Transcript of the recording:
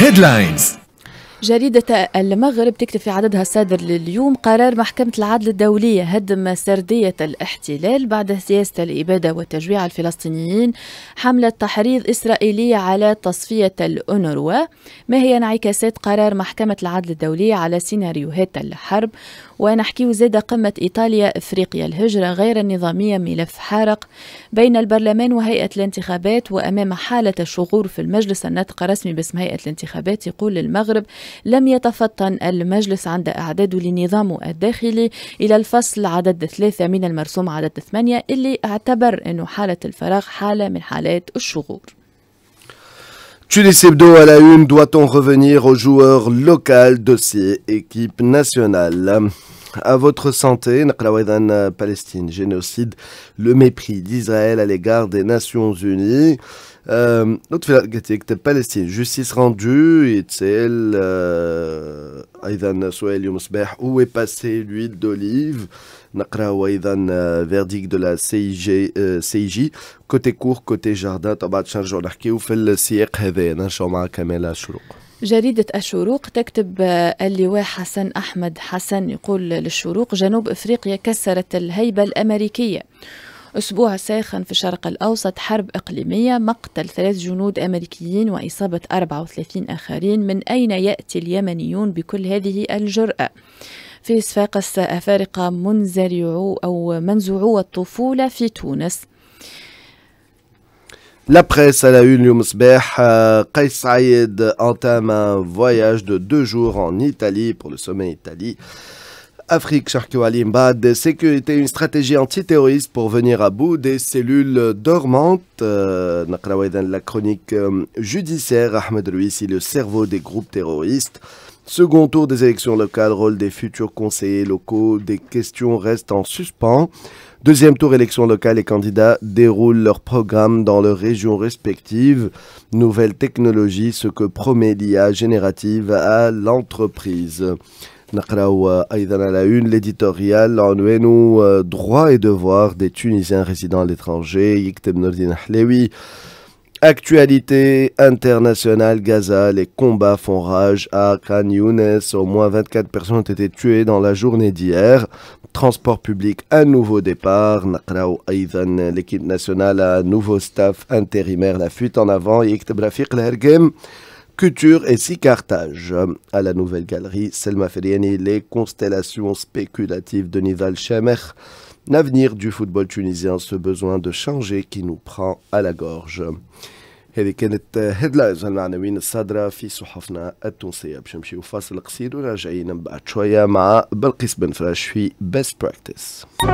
Headlines جريدة المغرب تكتب في عددها الصادر لليوم قرار محكمة العدل الدولية هدم سردية الاحتلال بعد سياسة الإبادة وتجويع الفلسطينيين حملة تحريض إسرائيلية على تصفية الأونروا ما هي انعكاسات قرار محكمة العدل الدولية على سيناريوهات الحرب ونحكي زاد قمة إيطاليا إفريقيا الهجرة غير النظامية ملف حارق بين البرلمان وهيئة الانتخابات وأمام حالة الشغور في المجلس الناطق الرسمي باسم هيئة الانتخابات يقول المغرب لم يتفطن المجلس عند إعداده لنظامه الداخلي إلى الفصل عدد ثلاثة من المرسوم عدد ثمانية اللي اعتبر أنه حالة الفراغ حالة من حالات الشغور Tunis Hebdo à la une, doit-on revenir aux joueurs locaux dossier équipe nationale à votre santé, Palestine, génocide, le mépris d'Israël à l'égard des Nations Unies. نوت في يكتب فلسطين جوستيس راندو يتسال ايضا سؤال اليوم صباح هو باسي لويل دوليف نقراو ايضا فيرديك دو لا سي جي سي جي كوتي كور كوتي جاردان طبعا نرجعوا نحكيو في السياق هذا نرجعوا مع كمال الشروق جريدة الشروق تكتب اللواء حسن أحمد حسن يقول للشروق جنوب أفريقيا كسرت الهيبة الأمريكية أسبوع ساخن في الشرق الأوسط حرب إقليمية مقتل ثلاث جنود أمريكيين وإصابة 34 آخرين من أين يأتي اليمنيون بكل هذه الجرأة؟ في صفاقس أفارقة منزرعو أو منزوعو الطفولة في تونس لا بريس على اون اليوم صباح قيس سعيد انتام فواياج دو دو جور ان ايطالي بور لو سومي ايطالي Afrique, c'est de sécurité, une stratégie antiterroriste pour venir à bout des cellules dormantes. Euh, la chronique euh, judiciaire, Ahmed Rouissi, le cerveau des groupes terroristes. Second tour des élections locales, rôle des futurs conseillers locaux, des questions restent en suspens. Deuxième tour élections locales, les candidats déroulent leur programme dans leurs régions respectives. Nouvelle technologie, ce que promet l'IA générative à l'entreprise. نقراو ايضا على اون ليديتوريال عنوانه droits et devoirs des tunisiens résidant à l'étranger Actualité internationale, Gaza, les combats font rage à Khan Younes. Au moins 24 personnes ont été tuées dans la journée d'hier. Transport public, un nouveau départ. Nakrao l'équipe nationale, un nouveau staff intérimaire, la fuite en avant. Culture et si Carthage. À la nouvelle galerie Selma Feriani, les constellations spéculatives de Nival Shemer. L'avenir du football tunisien, ce besoin de changer qui nous prend à la gorge. هذه كانت هيدلاينز العناوين الصادرة في صحفنا التونسية باش نمشيو فاصل قصير وراجعين بعد شوية مع بلقيس بن فراش في بيست براكتس